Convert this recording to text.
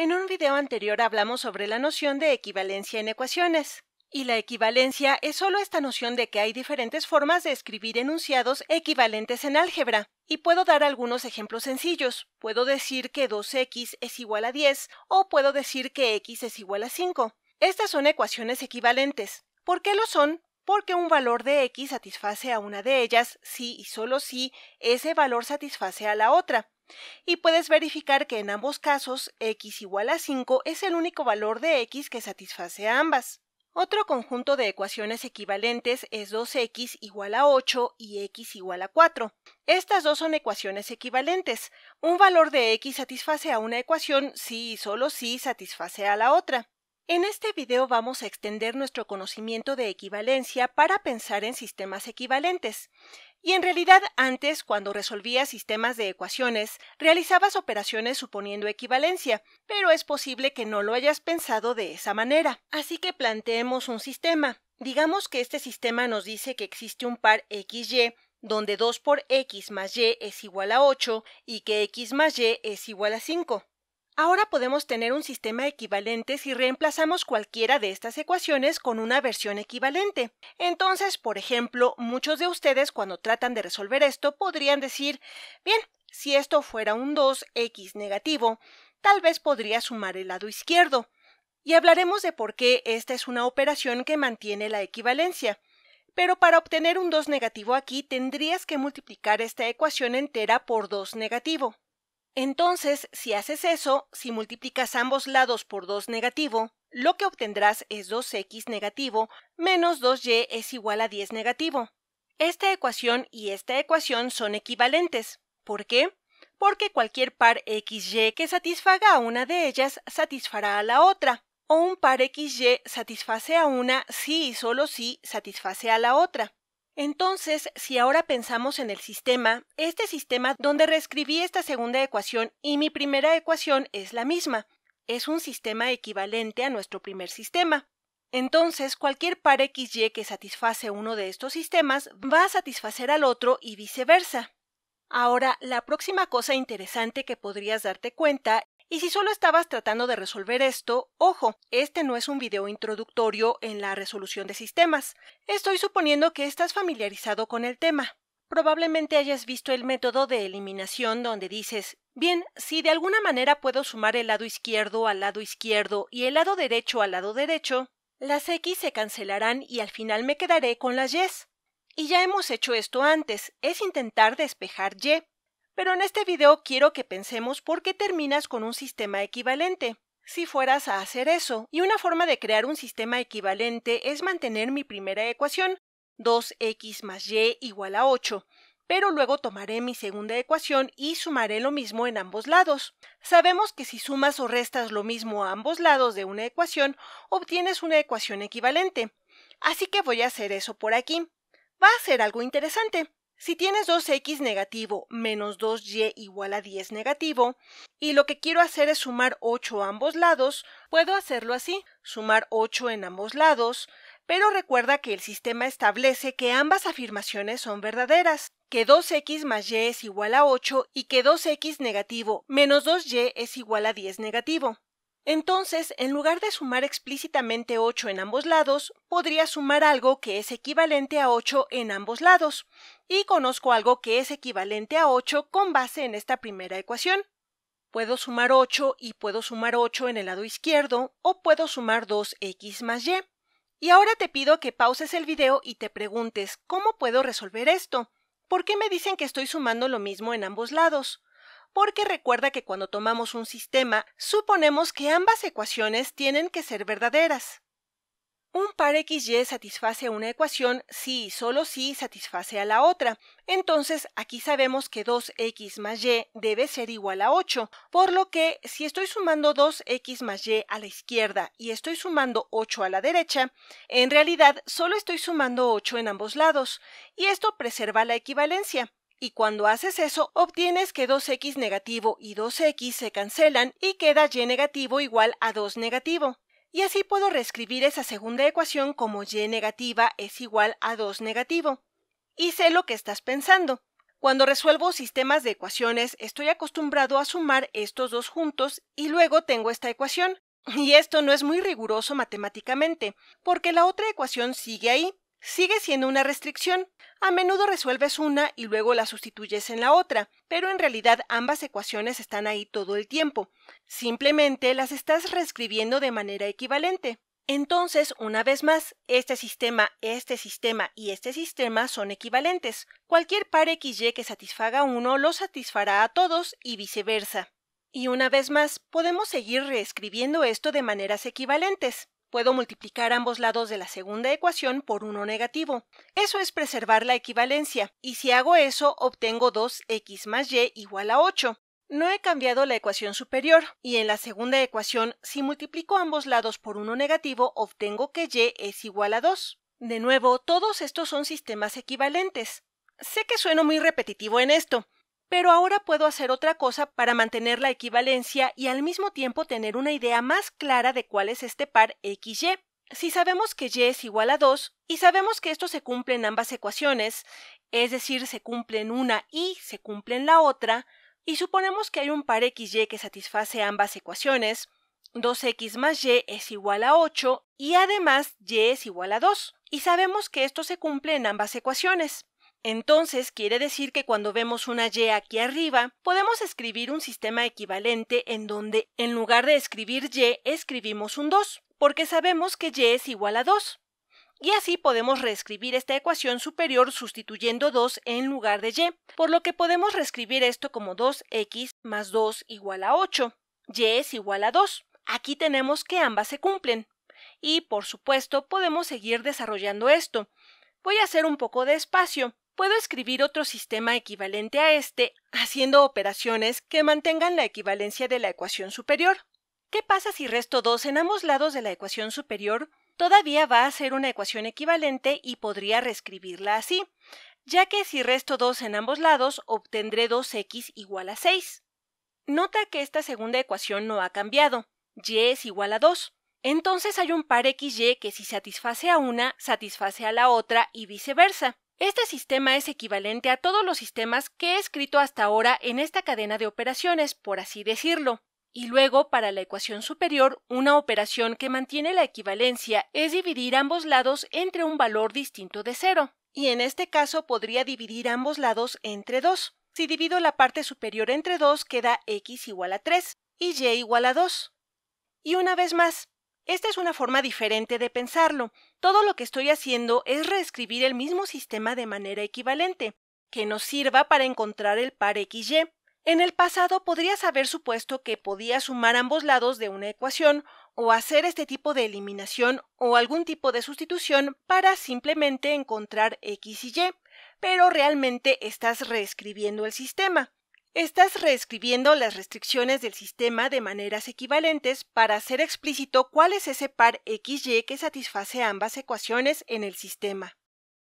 En un video anterior hablamos sobre la noción de equivalencia en ecuaciones. Y la equivalencia es solo esta noción de que hay diferentes formas de escribir enunciados equivalentes en álgebra. Y puedo dar algunos ejemplos sencillos. Puedo decir que 2x es igual a 10 o puedo decir que x es igual a 5. Estas son ecuaciones equivalentes. ¿Por qué lo son? Porque un valor de x satisface a una de ellas si y solo si ese valor satisface a la otra. Y puedes verificar que en ambos casos x igual a 5 es el único valor de x que satisface a ambas. Otro conjunto de ecuaciones equivalentes es 2x igual a 8 y x igual a 4. Estas dos son ecuaciones equivalentes. Un valor de x satisface a una ecuación si y solo si satisface a la otra. En este video vamos a extender nuestro conocimiento de equivalencia para pensar en sistemas equivalentes. Y en realidad antes, cuando resolvías sistemas de ecuaciones, realizabas operaciones suponiendo equivalencia, pero es posible que no lo hayas pensado de esa manera. Así que planteemos un sistema. Digamos que este sistema nos dice que existe un par XY donde 2 por x más y es igual a 8 y que x más y es igual a 5. Ahora podemos tener un sistema equivalente si reemplazamos cualquiera de estas ecuaciones con una versión equivalente. Entonces, por ejemplo, muchos de ustedes cuando tratan de resolver esto podrían decir, bien, si esto fuera un 2x negativo, tal vez podría sumar el lado izquierdo. Y hablaremos de por qué esta es una operación que mantiene la equivalencia. Pero para obtener un 2 negativo aquí tendrías que multiplicar esta ecuación entera por 2 negativo. Entonces, si haces eso, si multiplicas ambos lados por 2 negativo, lo que obtendrás es 2x negativo menos 2y es igual a 10 negativo. Esta ecuación y esta ecuación son equivalentes. ¿Por qué? Porque cualquier par xy que satisfaga a una de ellas satisfará a la otra, o un par xy satisface a una si y solo si satisface a la otra. Entonces, si ahora pensamos en el sistema, este sistema donde reescribí esta segunda ecuación y mi primera ecuación es la misma, es un sistema equivalente a nuestro primer sistema. Entonces, cualquier par XY que satisface uno de estos sistemas va a satisfacer al otro y viceversa. Ahora, la próxima cosa interesante que podrías darte cuenta y si solo estabas tratando de resolver esto, ojo, este no es un video introductorio en la resolución de sistemas. Estoy suponiendo que estás familiarizado con el tema. Probablemente hayas visto el método de eliminación donde dices, bien, si de alguna manera puedo sumar el lado izquierdo al lado izquierdo y el lado derecho al lado derecho, las X se cancelarán y al final me quedaré con las Y. Y ya hemos hecho esto antes, es intentar despejar Y. Pero en este video quiero que pensemos por qué terminas con un sistema equivalente. Si fueras a hacer eso, y una forma de crear un sistema equivalente es mantener mi primera ecuación, 2x más y igual a 8, pero luego tomaré mi segunda ecuación y sumaré lo mismo en ambos lados. Sabemos que si sumas o restas lo mismo a ambos lados de una ecuación, obtienes una ecuación equivalente. Así que voy a hacer eso por aquí. Va a ser algo interesante. Si tienes 2x negativo menos 2y igual a 10 negativo, y lo que quiero hacer es sumar 8 a ambos lados, puedo hacerlo así, sumar 8 en ambos lados, pero recuerda que el sistema establece que ambas afirmaciones son verdaderas, que 2x más y es igual a 8 y que 2x negativo menos 2y es igual a 10 negativo. Entonces, en lugar de sumar explícitamente 8 en ambos lados, podría sumar algo que es equivalente a 8 en ambos lados, y conozco algo que es equivalente a 8 con base en esta primera ecuación. Puedo sumar 8 y puedo sumar 8 en el lado izquierdo, o puedo sumar 2x más y. Y ahora te pido que pauses el video y te preguntes, ¿cómo puedo resolver esto? ¿Por qué me dicen que estoy sumando lo mismo en ambos lados? porque recuerda que cuando tomamos un sistema, suponemos que ambas ecuaciones tienen que ser verdaderas. Un par XY satisface una ecuación si y solo si satisface a la otra. Entonces, aquí sabemos que 2x más y debe ser igual a 8, por lo que si estoy sumando 2x más y a la izquierda y estoy sumando 8 a la derecha, en realidad solo estoy sumando 8 en ambos lados, y esto preserva la equivalencia y cuando haces eso obtienes que 2x negativo y 2x se cancelan y queda y negativo igual a 2 negativo. Y así puedo reescribir esa segunda ecuación como y negativa es igual a 2 negativo. Y sé lo que estás pensando. Cuando resuelvo sistemas de ecuaciones, estoy acostumbrado a sumar estos dos juntos y luego tengo esta ecuación. Y esto no es muy riguroso matemáticamente, porque la otra ecuación sigue ahí, sigue siendo una restricción, a menudo resuelves una y luego la sustituyes en la otra, pero en realidad ambas ecuaciones están ahí todo el tiempo. Simplemente las estás reescribiendo de manera equivalente. Entonces, una vez más, este sistema, este sistema y este sistema son equivalentes. Cualquier par XY que satisfaga a uno lo satisfará a todos y viceversa. Y una vez más, podemos seguir reescribiendo esto de maneras equivalentes. Puedo multiplicar ambos lados de la segunda ecuación por uno negativo. Eso es preservar la equivalencia, y si hago eso obtengo 2x más y igual a 8. No he cambiado la ecuación superior, y en la segunda ecuación, si multiplico ambos lados por uno negativo, obtengo que y es igual a 2. De nuevo, todos estos son sistemas equivalentes. Sé que sueno muy repetitivo en esto, pero ahora puedo hacer otra cosa para mantener la equivalencia y al mismo tiempo tener una idea más clara de cuál es este par XY. Si sabemos que y es igual a 2 y sabemos que esto se cumple en ambas ecuaciones, es decir, se cumple en una y se cumple en la otra, y suponemos que hay un par XY que satisface ambas ecuaciones, 2x más y es igual a 8 y además y es igual a 2, y sabemos que esto se cumple en ambas ecuaciones. Entonces quiere decir que cuando vemos una Y aquí arriba, podemos escribir un sistema equivalente en donde en lugar de escribir Y escribimos un 2, porque sabemos que Y es igual a 2. Y así podemos reescribir esta ecuación superior sustituyendo 2 en lugar de Y, por lo que podemos reescribir esto como 2x más 2 igual a 8. Y es igual a 2. Aquí tenemos que ambas se cumplen. Y, por supuesto, podemos seguir desarrollando esto. Voy a hacer un poco de espacio puedo escribir otro sistema equivalente a este haciendo operaciones que mantengan la equivalencia de la ecuación superior. ¿Qué pasa si resto 2 en ambos lados de la ecuación superior? Todavía va a ser una ecuación equivalente y podría reescribirla así, ya que si resto 2 en ambos lados obtendré 2x igual a 6. Nota que esta segunda ecuación no ha cambiado, y es igual a 2. Entonces hay un par xy que si satisface a una, satisface a la otra y viceversa. Este sistema es equivalente a todos los sistemas que he escrito hasta ahora en esta cadena de operaciones, por así decirlo. Y luego, para la ecuación superior, una operación que mantiene la equivalencia es dividir ambos lados entre un valor distinto de cero. Y en este caso podría dividir ambos lados entre 2. Si divido la parte superior entre 2, queda x igual a 3 y y igual a 2. Y una vez más, esta es una forma diferente de pensarlo. Todo lo que estoy haciendo es reescribir el mismo sistema de manera equivalente, que nos sirva para encontrar el par XY. En el pasado podrías haber supuesto que podía sumar ambos lados de una ecuación o hacer este tipo de eliminación o algún tipo de sustitución para simplemente encontrar X y Y, pero realmente estás reescribiendo el sistema. Estás reescribiendo las restricciones del sistema de maneras equivalentes para hacer explícito cuál es ese par XY que satisface ambas ecuaciones en el sistema.